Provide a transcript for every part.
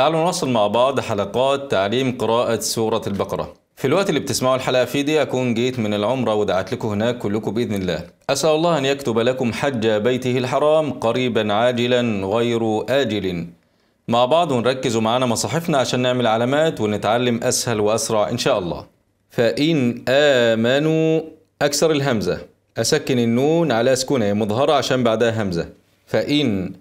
تعالوا نواصل مع بعض حلقات تعليم قراءة سورة البقرة في الوقت اللي بتسمعوا الحلقة فيه دي أكون جيت من العمرة ودعت لكم هناك كلكم بإذن الله أسأل الله أن يكتب لكم حج بيته الحرام قريبا عاجلا غير آجل مع بعض ونركز معانا مصاحفنا عشان نعمل علامات ونتعلم أسهل وأسرع إن شاء الله فإن آمنوا أكسر الهمزة أسكن النون على سكونة مظهرة عشان بعدها همزة فإن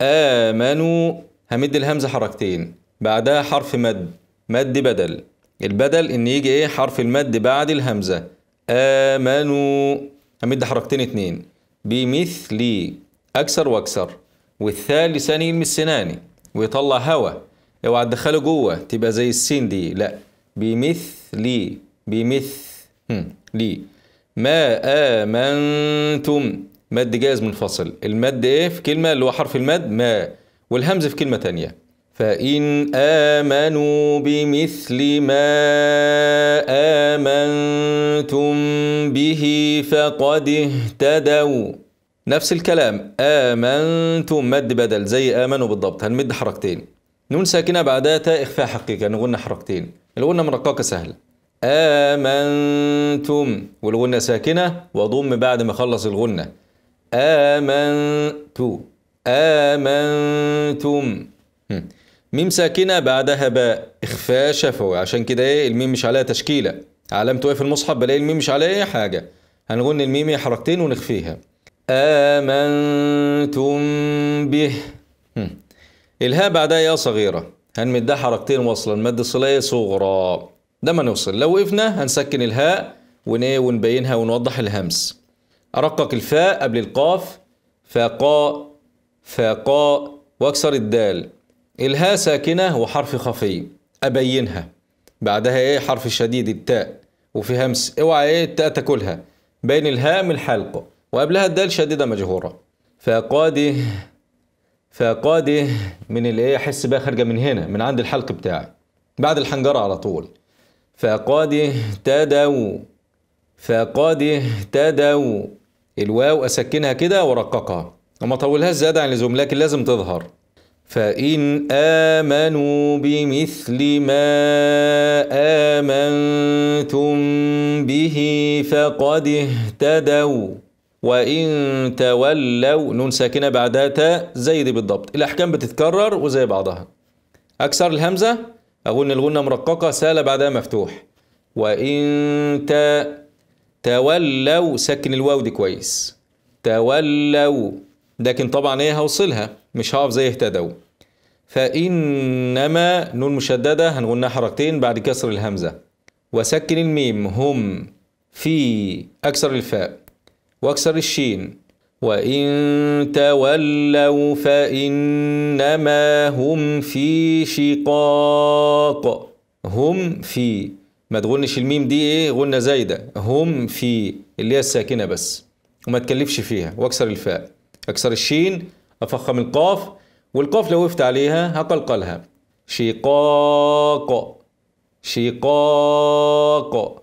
آمنوا همد الهمزة حركتين بعدها حرف مد مد بدل البدل ان يجي ايه حرف المد بعد الهمزة آمنوا همد حركتين اتنين بمثلي اكثر واكثر والثاء لساني يلمس سناني ويطلع هوا اوعى تدخله جوه تبقى زي السين دي لا بمثلي بمثل لي ما آمنتم مد جاز منفصل المد ايه في كلمة اللي هو حرف المد ما والهمز في كلمة تانية فإن آمنوا بمثل ما آمنتم به فقد اهتدوا نفس الكلام آمنتم مد بدل زي آمنوا بالضبط هنمد حركتين نون ساكنة بعدها تاء إخفاء حقيقة نغنى حركتين الغنة من رقاقة سهلة آمنتم والغنى ساكنة وضم بعد ما خلص الغنة آمنتم آمنتم ميم ساكنة بعدها باء إخفاء شفوي عشان كده إيه الميم مش عليها تشكيلة علامة واقف في المصحف بلاقي الميم مش عليها أي حاجة هنغني الميم حركتين ونخفيها آمنتم به الهاء بعدها يا صغيرة هنمدها حركتين وصلا المد الصلية صغرى ده ما نوصل لو وقفنا هنسكن الهاء ونيه ونبينها ونوضح الهمس أرقق الفاء قبل القاف فقاء فقاء واكسر الدال الها ساكنة وحرف خفي أبينها بعدها إيه حرف شديد التاء وفي همس اوعى إيه التاء تاكلها بين من الحلق وقبلها الدال شديدة مجهورة فقادي فقادي من الإيه أحس بقى خارجة من هنا من عند الحلق بتاعي بعد الحنجرة على طول فقادي تدو فقادي تدو الواو أسكنها كده وأرققها وما طولهاش زيادة عن اللزوم لكن لازم تظهر فإن آمنوا بمثل ما آمنتم به فقد اهتدوا وإن تولوا نون ساكنة بعدها تاء زي دي بالضبط الأحكام بتتكرر وزي بعضها أكسر الهمزة أقول إن الغنة مرققة سالة بعدها مفتوح وإن تولوا سكن الواو دي كويس تولوا لكن طبعا ايه هوصلها مش هقف زي اهتدوا فإنما نون مشددة هنغنها حركتين بعد كسر الهمزة وسكن الميم هم في أكسر الفاء وأكسر الشين وإن تولوا فإنما هم في شقاق هم في ما تغنش الميم دي ايه غنة زايدة هم في اللي هي الساكنة بس وما تكلفش فيها واكسر الفاء اكسر الشين افخم القاف والقاف لو وقفت عليها هقلقلها شقاق شقاق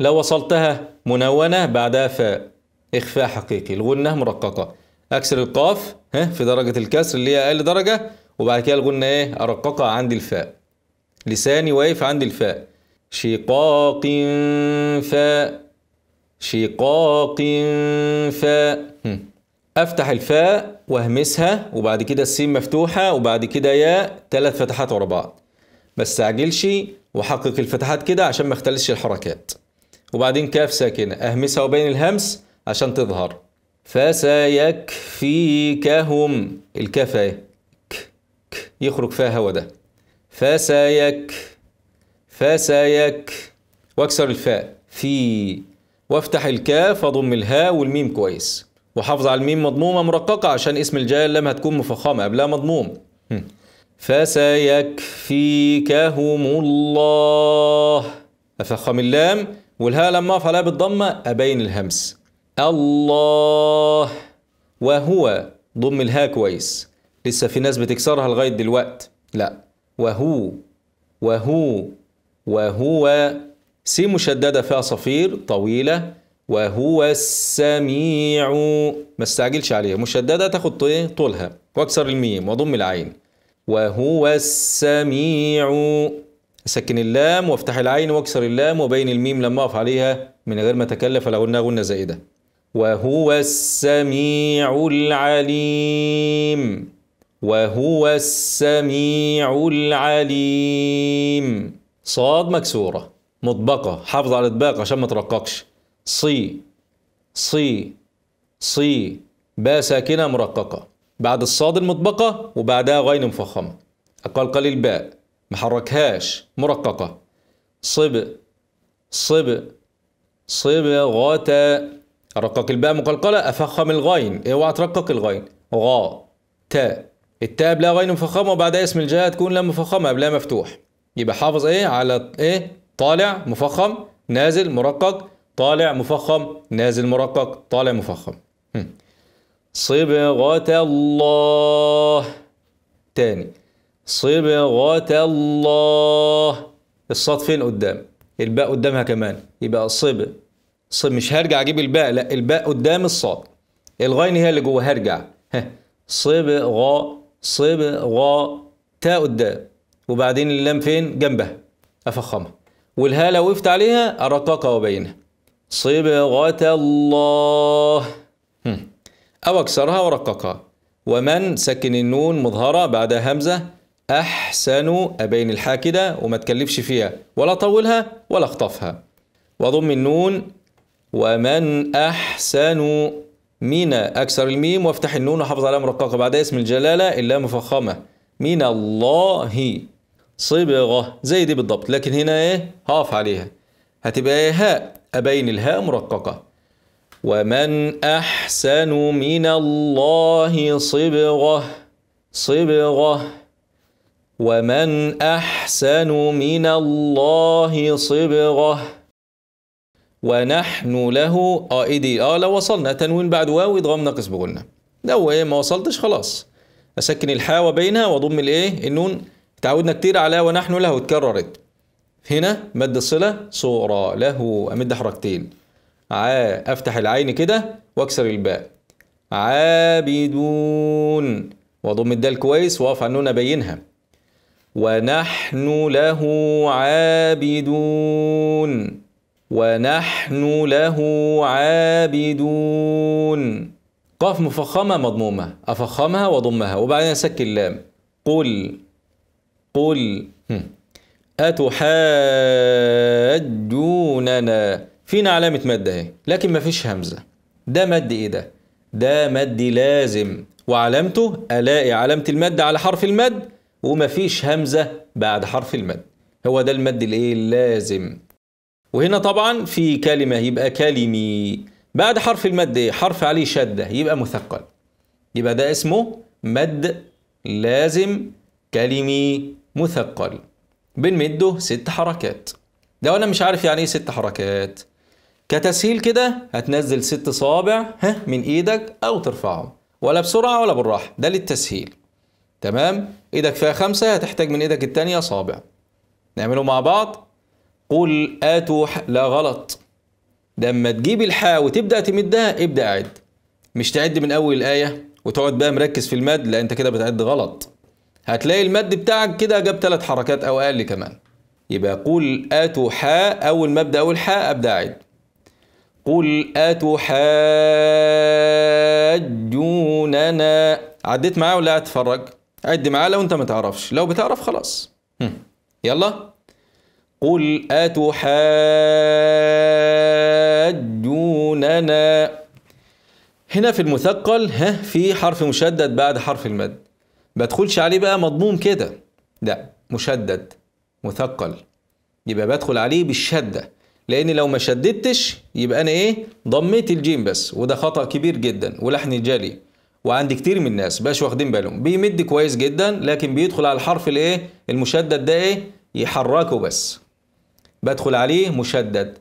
لو وصلتها منونة بعدها فاء إخفاء حقيقي الغنة مرققة أكسر القاف ها في درجة الكسر اللي هي أقل درجة وبعد كده الغنة إيه أرققها عند الفاء لساني واقف عند الفاء شقاق فاء شقاق فاء افتح الفاء واهمسها وبعد كده السين مفتوحه وبعد كده ياء ثلاث فتحات ورا بعض ما استعجلش وحقق الفتحات كده عشان ما اختلسش الحركات وبعدين كاف ساكنه اهمسها وبين الهمس عشان تظهر فسيكفيكهم الكاف اهي يخرج فيها هوا ده فسيك فسيك واكسر الفاء في وافتح الكاف واضم الهاء والميم كويس وحافظ على الميم مضمومة مرققة عشان اسم الجاية اللام هتكون مفخمة قبلها مضموم فسيكفيكهم الله أفخم اللام والهاء لما أفعلها بالضمة أبين الهمس الله وهو ضم الهاء كويس لسه في ناس بتكسرها لغاية دلوقت لا وهو وهو وهو سي مشددة فيها صفير طويلة وهو السميع ما استعجلش عليها مشدده تاخد ايه طولها واكسر الميم واضم العين وهو السميع اسكن اللام وافتح العين واكسر اللام وبين الميم لما اقف عليها من غير ما اتكلف لو قلنا غنه زائده وهو السميع العليم وهو السميع العليم صاد مكسوره مطبقه حافظ على الاطباق عشان ما ترققش صي صي صي باء ساكنة مرققة بعد الصاد المطبقة وبعدها غين مفخمة أقل قليل باء محركهاش مرققة صب صب صب غاتا رقق الباء مقلقلة أفخم الغين اوعى إيه ترقق الغين غا تا التاء بلا غين مفخمة وبعدها اسم الجهة تكون لا مفخمة قبلها مفتوح يبقى حافظ ايه على ايه طالع مفخم نازل مرقق طالع مفخم نازل مرقق طالع مفخم صبغة الله تاني صبغة الله الصاد فين قدام الباء قدامها كمان يبقى صب صب مش هرجع اجيب الباء لا الباء قدام الصاد الغين هي اللي جوه هرجع ها صبغة صبغة تاء قدام وبعدين اللام فين جنبها افخمها والهاء لو وقفت عليها ارققها وبينها صبغة الله أو أكسرها ورققها ومن سكن النون مظهرة بعد همزة أحسن أبين الحاكدة وما تكلفش فيها ولا طولها ولا اخطفها وضم النون ومن أحسن من أكسر الميم وافتح النون وحافظ عليها مرققة بعد اسم الجلالة إلا مفخمة من الله صبغة زي دي بالضبط لكن هنا ايه هقف عليها هتبقى ايه هاء أبين الهاء مرققة ومن أحسن من الله صبغة صبغة ومن أحسن من الله صبغة ونحن له اه اه لو وصلنا تنوين بعد واو ادغام ناقص بغنة لو ايه ما وصلتش خلاص اسكن الحاء وبينها واضم الايه النون تعودنا كتير على ونحن له اتكررت هنا مد الصلة صغرى له أمد حركتين عا أفتح العين كده وأكسر الباء عابدون وأضم الدال كويس وأقف على النون أبينها ونحن له عابدون ونحن له عابدون قاف مفخمة مضمومة أفخمها وضمها وبعدين أسكن اللام قل قل أتحاجوننا فينا علامة مادة اهي لكن مفيش همزة ده مد ايه ده؟ ده مد لازم وعلامته ألاقي علامة المد على حرف المد ومفيش همزة بعد حرف المد هو ده المد الايه اللازم وهنا طبعا في كلمة يبقى كلمي بعد حرف المد ايه؟ حرف عليه شدة يبقى مثقل يبقى ده اسمه مد لازم كلمي مثقل بنمده ست حركات لو انا مش عارف يعني ايه ست حركات كتسهيل كده هتنزل ست صابع ها من ايدك او ترفعهم ولا بسرعه ولا بالراحه ده للتسهيل تمام ايدك فيها خمسه هتحتاج من ايدك التانيه صابع نعمله مع بعض قل اتو لا غلط لما تجيب الحاء وتبدا تمدها ابدا عد مش تعد من اول الايه وتقعد بقى مركز في المد لا انت كده بتعد غلط هتلاقي المد بتاعك كده جاب ثلاث حركات او اقل كمان يبقى قل اتوا حاء اول ما ابدا اقول حاء ابدا اعد قل اتحاجوننا عديت معاه ولا هتفرج عد معاه لو انت ما تعرفش لو بتعرف خلاص يلا قل اتحاجوننا هنا في المثقل ها في حرف مشدد بعد حرف المد بدخلش عليه بقى مضموم كده لا مشدد مثقل يبقى بدخل عليه بالشدة لأن لو ما شددتش يبقى أنا إيه ضميت الجيم بس وده خطأ كبير جدا ولحن جلي وعند كتير من الناس باش واخدين بالهم بيمد كويس جدا لكن بيدخل على الحرف الايه المشدد ده ايه يحركه بس بدخل عليه مشدد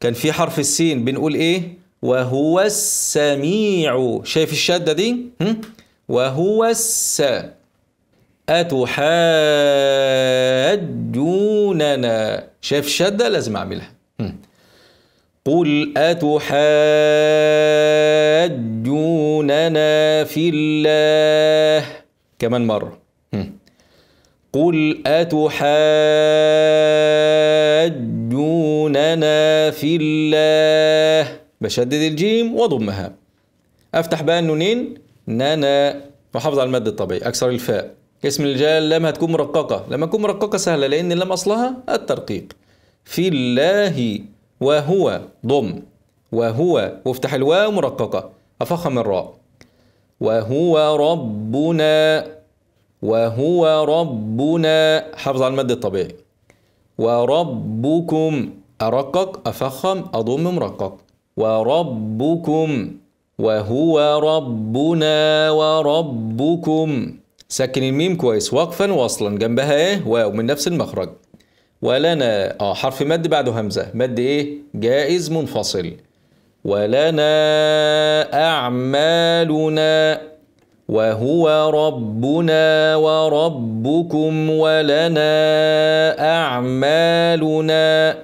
كان في حرف السين بنقول ايه وهو السميع شايف الشده دي هم؟ وهو الس أتحاجوننا شايف الشدة لازم أعملها قل أتحاجوننا في الله كمان مرة قل أتحاجوننا في الله بشدد الجيم وضمها أفتح بقى النونين نانا محافظ على المد الطبيعي أكثر الفاء اسم الجلال لم هتكون مرققة لما تكون مرققة سهلة لأن لم أصلها الترقيق في الله وهو ضم وهو وافتح الواو مرققة أفخم الراء وهو ربنا وهو ربنا حافظ على المد الطبيعي وربكم أرقق أفخم أضم مرقق وربكم وهو ربنا وربكم سكن الميم كويس وقفا وصلا جنبها ايه واو من نفس المخرج ولنا اه حرف مد بعده همزه مد ايه جائز منفصل ولنا اعمالنا وهو ربنا وربكم ولنا اعمالنا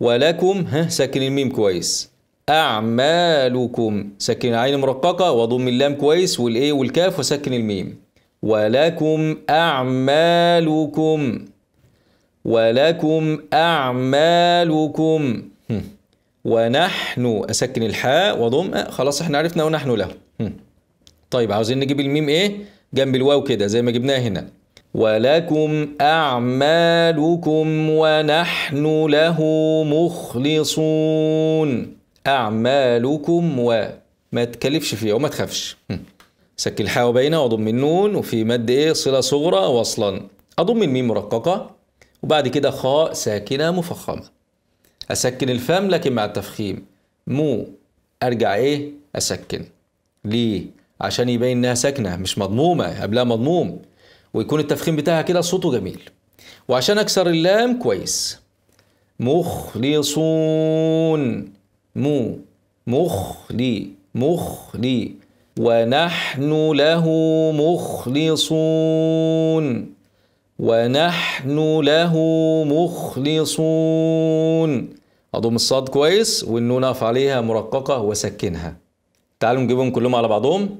ولكم ها ساكن الميم كويس أعمالكم سكن العين مرققة وضم اللام كويس والإيه والكاف وسكن الميم ولكم أعمالكم ولكم أعمالكم ونحن أسكن الحاء وضم آه، خلاص احنا عرفنا ونحن له طيب عاوزين نجيب الميم إيه جنب الواو كده زي ما جبناها هنا ولكم أعمالكم ونحن له مخلصون أعمالكم و ما تكلفش فيها وما تخافش سك الحاء وبينها واضم النون وفي مد ايه صله صغرى وصلا اضم الميم مرققه وبعد كده خاء ساكنه مفخمه اسكن الفم لكن مع التفخيم مو ارجع ايه اسكن ليه عشان يبين انها ساكنه مش مضمومه قبلها مضموم ويكون التفخيم بتاعها كده صوته جميل وعشان اكسر اللام كويس مخلصون مو مخلي مخلي ونحن له مخلصون ونحن له مخلصون اضم الصاد كويس والنون اقف عليها مرققه واسكنها تعالوا نجيبهم كلهم على بعضهم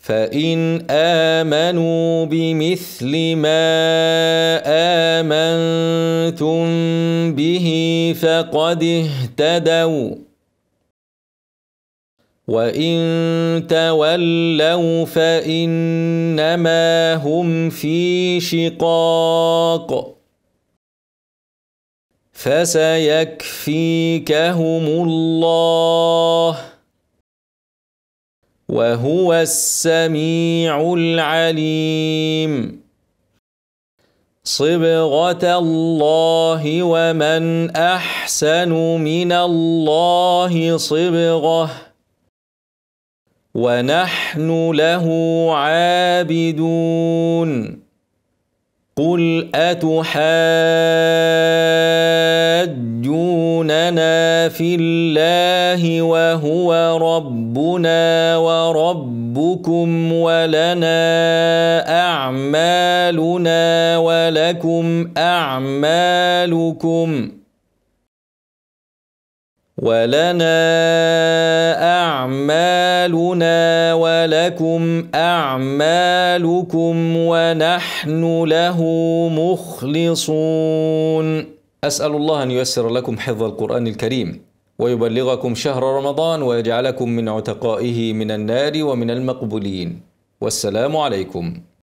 فان امنوا بمثل ما امنتم به فقد اهتدوا وان تولوا فانما هم في شقاق فسيكفيكهم الله وهو السميع العليم صبغه الله ومن احسن من الله صبغه ونحن له عابدون قل أتحاجوننا في الله وهو ربنا وربكم ولنا أعمالنا ولكم أعمالكم ۖ ولنا اعمالنا ولكم اعمالكم ونحن له مخلصون اسال الله ان ييسر لكم حفظ القران الكريم ويبلغكم شهر رمضان ويجعلكم من عتقائه من النار ومن المقبولين والسلام عليكم